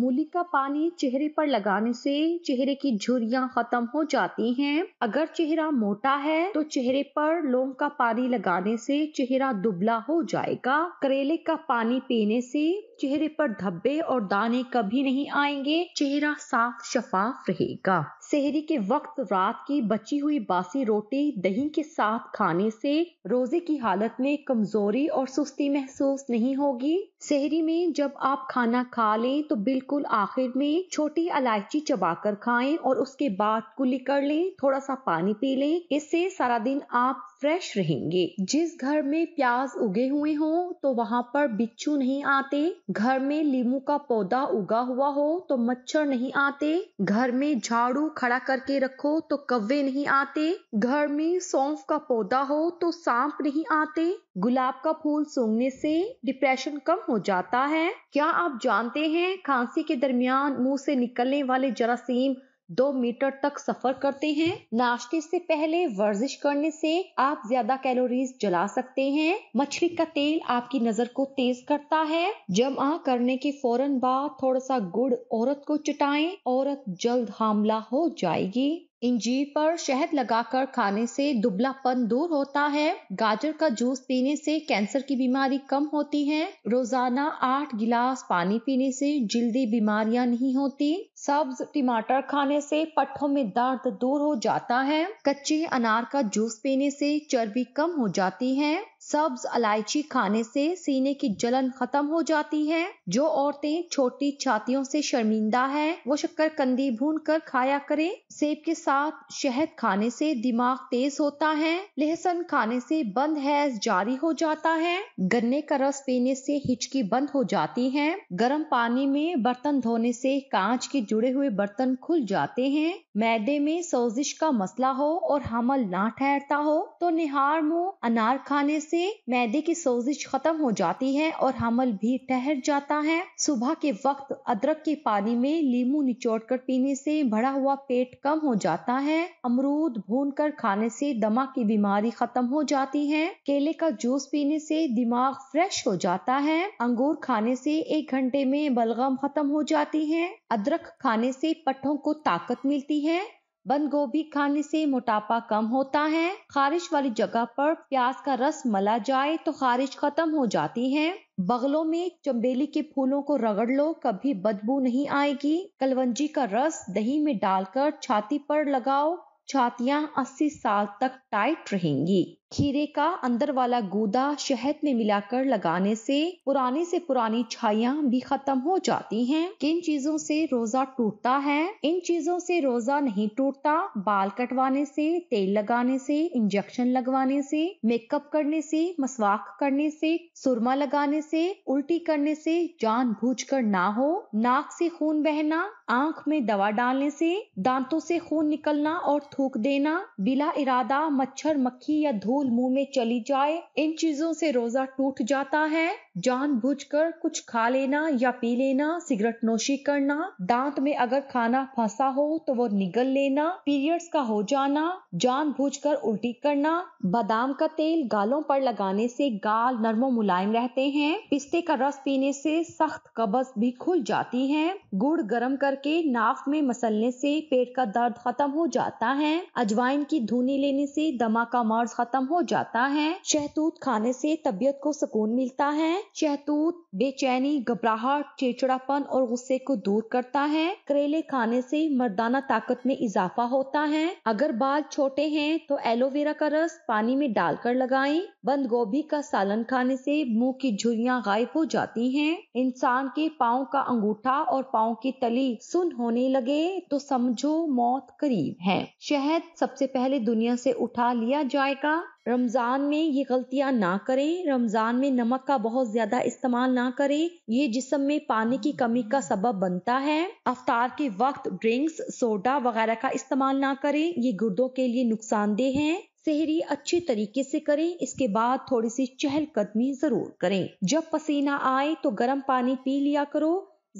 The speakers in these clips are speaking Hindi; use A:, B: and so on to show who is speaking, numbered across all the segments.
A: मूली का पानी चेहरे पर लगाने से चेहरे की झुरियां खत्म हो जाती हैं अगर चेहरा मोटा है तो चेहरे पर लौंग का पानी लगाने से चेहरा दुबला हो जाएगा करेले का पानी पीने से चेहरे पर धब्बे और दाने कभी नहीं आएंगे चेहरा साफ शफाफ रहेगा सेहरी के वक्त रात की बची हुई बासी रोटी दही के साथ खाने से रोजे की हालत में कमजोरी और सुस्ती महसूस नहीं होगी सेहरी में जब आप खाना खा लें तो बिल्कुल आखिर में छोटी इलायची चबाकर खाएं और उसके बाद कुली कर लें थोड़ा सा पानी पी लें इससे सारा दिन आप फ्रेश रहेंगे जिस घर में प्याज उगे हुए हों तो वहाँ पर बिच्छू नहीं आते घर में लीमू का पौधा उगा हुआ हो तो मच्छर नहीं आते घर में झाड़ू खड़ा करके रखो तो कव्वे नहीं आते घर में सौंफ का पौधा हो तो सांप नहीं आते गुलाब का फूल सूंघने से डिप्रेशन कम हो जाता है क्या आप जानते हैं खांसी के दरमियान मुंह से निकलने वाले जरासीम दो मीटर तक सफर करते हैं नाश्ते से पहले वर्जिश करने से आप ज्यादा कैलोरीज जला सकते हैं मछली का तेल आपकी नजर को तेज करता है जमा करने के फौरन बाद थोड़ा सा गुड़ औरत को चटाएं औरत जल्द हामला हो जाएगी इंजीर पर शहद लगाकर खाने से दुबलापन दूर होता है गाजर का जूस पीने से कैंसर की बीमारी कम होती है रोजाना आठ गिलास पानी पीने से जल्दी बीमारियां नहीं होती सब्ज टमाटर खाने से पट्टों में दर्द दूर हो जाता है कच्चे अनार का जूस पीने से चर्बी कम हो जाती है सब्ज अलायची खाने से सीने की जलन खत्म हो जाती है जो औरतें छोटी छातियों से शर्मिंदा है वो शक्कर कंदी भून कर खाया करें सेब के साथ शहद खाने से दिमाग तेज होता है लहसुन खाने से बंद हैज जारी हो जाता है गन्ने का रस पीने से हिचकी बंद हो जाती है गर्म पानी में बर्तन धोने से कांच के जुड़े हुए बर्तन खुल जाते हैं मैदे में सोजिश का मसला हो और हमल ना ठहरता हो तो निहार मुंह अनार खाने से में मैदे की सोजिश खत्म हो जाती है और हमल भी ठहर जाता है सुबह के वक्त अदरक के पानी में लीमू निचोड़ कर पीने से भरा हुआ पेट कम हो जाता है अमरूद भून कर खाने से दमा की बीमारी खत्म हो जाती है केले का जूस पीने से दिमाग फ्रेश हो जाता है अंगूर खाने से एक घंटे में बलगम खत्म हो जाती है अदरक खाने से पट्टों को ताकत मिलती है बंद गोभी खाने से मोटापा कम होता है खारिश वाली जगह पर प्याज का रस मला जाए तो खारिश खत्म हो जाती है बगलों में चंबेली के फूलों को रगड़ लो कभी बदबू नहीं आएगी कलवंजी का रस दही में डालकर छाती पर लगाओ छातियां 80 साल तक टाइट रहेंगी खीरे का अंदर वाला गूदा शहद में मिलाकर लगाने से पुराने से पुरानी छाइयाँ भी खत्म हो जाती हैं किन चीजों से रोजा टूटता है इन चीजों से रोजा नहीं टूटता बाल कटवाने से तेल लगाने से इंजेक्शन लगवाने से मेकअप करने से मसवाक करने से सुरमा लगाने से उल्टी करने से जान बूझ कर ना हो नाक से खून बहना आंख में दवा डालने से दांतों से खून निकलना और थूक देना बिला इरादा मच्छर मक्खी या धूल धूल मुंह में चली जाए इन चीजों से रोजा टूट जाता है जान कर कुछ खा लेना या पी लेना सिगरेट नोशी करना दांत में अगर खाना फंसा हो तो वो निगल लेना पीरियड्स का हो जाना जान कर उल्टी करना बादाम का तेल गालों पर लगाने से गाल नरम मुलायम रहते हैं पिस्ते का रस पीने से सख्त कब्ज भी खुल जाती है गुड़ गर्म करके नाक में मसलने से पेट का दर्द खत्म हो जाता है अजवाइन की धुनी लेने से दमा का मर्ज खत्म हो जाता है शहतूत खाने से तबीयत को सुकून मिलता है शहतूत बेचैनी घबराहट चिड़चिड़ापन और गुस्से को दूर करता है करेले खाने से मर्दाना ताकत में इजाफा होता है अगर बाल छोटे हैं तो एलोवेरा का रस पानी में डालकर लगाएं। बंद गोभी का सालन खाने से मुंह की झुरियां गायब हो जाती हैं। इंसान के पाँव का अंगूठा और पाँव की तली सुन होने लगे तो समझो मौत करीब है शहद सबसे पहले दुनिया से उठा लिया जाएगा रमज़ान में ये गलतियां ना करें रमज़ान में नमक का बहुत ज़्यादा इस्तेमाल ना करें ये जिसम में पानी की कमी का सबब बनता है अवतार के वक्त ड्रिंक्स सोडा वगैरह का इस्तेमाल ना करें ये गुर्दों के लिए नुकसानदेह हैं सहरी अच्छे तरीके से करें इसके बाद थोड़ी सी चहलकदमी जरूर करें जब पसीना आए तो गर्म पानी पी लिया करो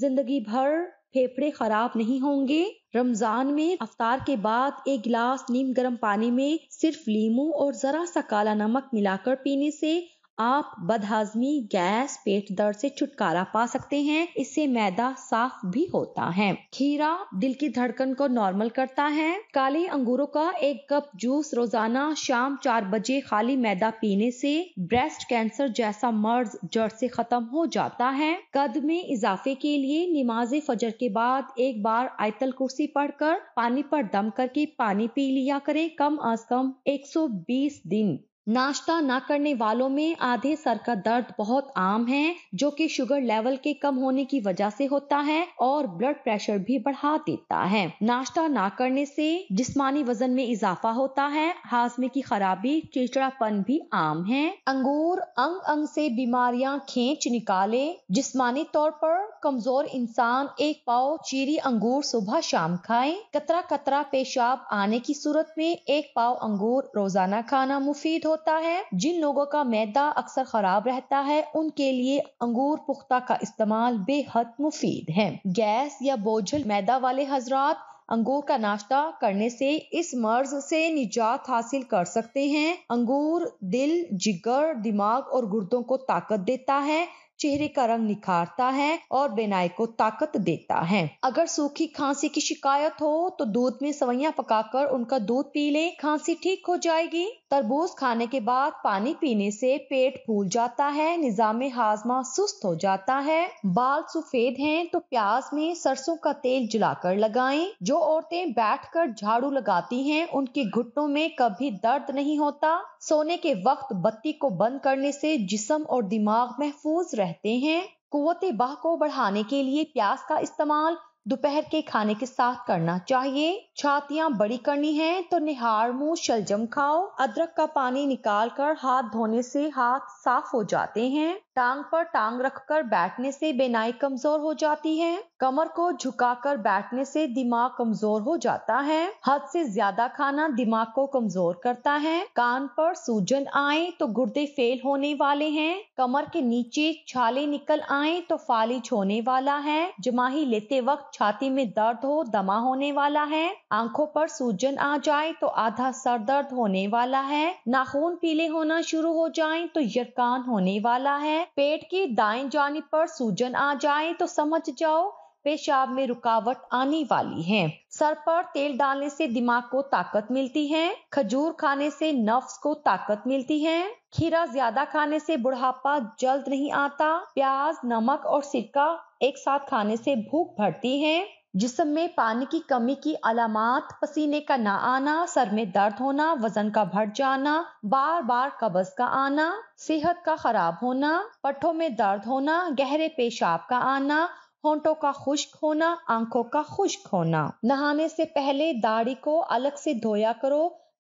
A: जिंदगी भर फेफड़े खराब नहीं होंगे रमज़ान में अफ्तार के बाद एक गिलास नीम गर्म पानी में सिर्फ लीमू और ज़रा सा काला नमक मिलाकर पीने से आप बदहाजमी गैस पेट दर्द से छुटकारा पा सकते हैं इससे मैदा साफ भी होता है खीरा दिल की धड़कन को नॉर्मल करता है काले अंगूरों का एक कप जूस रोजाना शाम चार बजे खाली मैदा पीने से ब्रेस्ट कैंसर जैसा मर्ज जड़ से खत्म हो जाता है कद में इजाफे के लिए नमाज फजर के बाद एक बार आयतल कुर्सी पढ़कर पानी पर दम करके पानी पी लिया करें कम अज कम एक दिन नाश्ता ना करने वालों में आधे सर का दर्द बहुत आम है जो कि शुगर लेवल के कम होने की वजह से होता है और ब्लड प्रेशर भी बढ़ा देता है नाश्ता ना करने से जिस्मानी वजन में इजाफा होता है हाजमे की खराबी चिड़चिड़ापन भी आम है अंगूर अंग अंग से बीमारियां खींच निकाले जिस्मानी तौर पर कमजोर इंसान एक पाव चीरी अंगूर सुबह शाम खाए कतरा कतरा पेशाब आने की सूरत में एक पाव अंगूर रोजाना खाना मुफीद हो होता है जिन लोगों का मैदा अक्सर खराब रहता है उनके लिए अंगूर पुख्ता का इस्तेमाल बेहद मुफीद है गैस या बोझल मैदा वाले हजरात अंगूर का नाश्ता करने से इस मर्ज से निजात हासिल कर सकते हैं अंगूर दिल जिगर दिमाग और गुर्दों को ताकत देता है चेहरे का रंग निखारता है और बेनाई को ताकत देता है अगर सूखी खांसी की शिकायत हो तो दूध में सवैया पकाकर उनका दूध पी लें खांसी ठीक हो जाएगी तरबूज खाने के बाद पानी पीने से पेट फूल जाता है निजाम हाजमा सुस्त हो जाता है बाल सफेद हैं तो प्याज में सरसों का तेल जलाकर लगाएं जो औरतें बैठकर झाड़ू लगाती हैं उनके घुटनों में कभी दर्द नहीं होता सोने के वक्त बत्ती को बंद करने से जिसम और दिमाग महफूज रह कहते हैं कुत बाह को बढ़ाने के लिए प्याज का इस्तेमाल दोपहर के खाने के साथ करना चाहिए छातियां बड़ी करनी है तो निहार मुंह शलजम खाओ अदरक का पानी निकाल कर हाथ धोने से हाथ साफ हो जाते हैं टांग पर टांग रखकर बैठने से बेनाई कमजोर हो जाती है कमर को झुकाकर बैठने से दिमाग कमजोर हो जाता है हद से ज्यादा खाना दिमाग को कमजोर करता है कान पर सूजन आए तो गुर्दे फेल होने वाले हैं कमर के नीचे छाले निकल आए तो फालिज होने वाला है जमाही लेते वक्त छाती में दर्द हो दमा होने वाला है आंखों पर सूजन आ जाए तो आधा सर दर्द होने वाला है नाखून पीले होना शुरू हो जाए तो यरकान होने वाला है पेट की दाएं जानी पर सूजन आ जाए तो समझ जाओ पेशाब में रुकावट आने वाली है सर पर तेल डालने से दिमाग को ताकत मिलती है खजूर खाने से नफ्स को ताकत मिलती है खीरा ज्यादा खाने से बुढ़ापा जल्द नहीं आता प्याज नमक और सिरका एक साथ खाने से भूख भरती है जिसम में पानी की कमी की अलामत पसीने का ना आना सर में दर्द होना वजन का भर जाना बार बार कब्ज का आना सेहत का खराब होना पट्ठों में दर्द होना गहरे पेशाब का आना होंठों का खुश्क होना आंखों का खुश्क होना नहाने से पहले दाढ़ी को अलग से धोया करो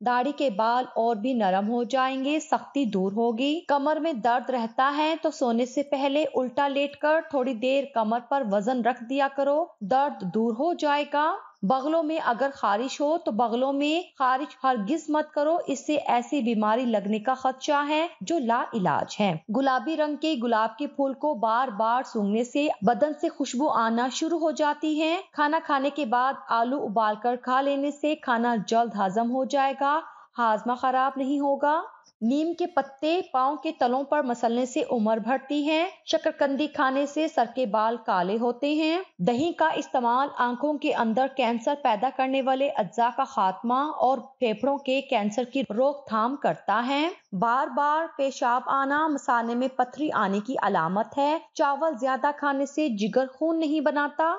A: दाढ़ी के बाल और भी नरम हो जाएंगे सख्ती दूर होगी कमर में दर्द रहता है तो सोने से पहले उल्टा लेटकर थोड़ी देर कमर पर वजन रख दिया करो दर्द दूर हो जाएगा बगलों में अगर खारिश हो तो बगलों में खारिश हरगिज मत करो इससे ऐसी बीमारी लगने का खदशा है जो ला इलाज है गुलाबी रंग के गुलाब के फूल को बार बार सूंघने से बदन से खुशबू आना शुरू हो जाती है खाना खाने के बाद आलू उबाल कर खा लेने से खाना जल्द हजम हो जाएगा हाजमा खराब नहीं होगा नीम के पत्ते पाओ के तलों पर मसलने से उम्र भरती है शकरकंदी खाने से सर के बाल काले होते हैं दही का इस्तेमाल आंखों के अंदर कैंसर पैदा करने वाले अज्जा का खात्मा और फेफड़ों के कैंसर की रोकथाम करता है बार बार पेशाब आना मसाने में पथरी आने की अलामत है चावल ज्यादा खाने से जिगर खून नहीं बनाता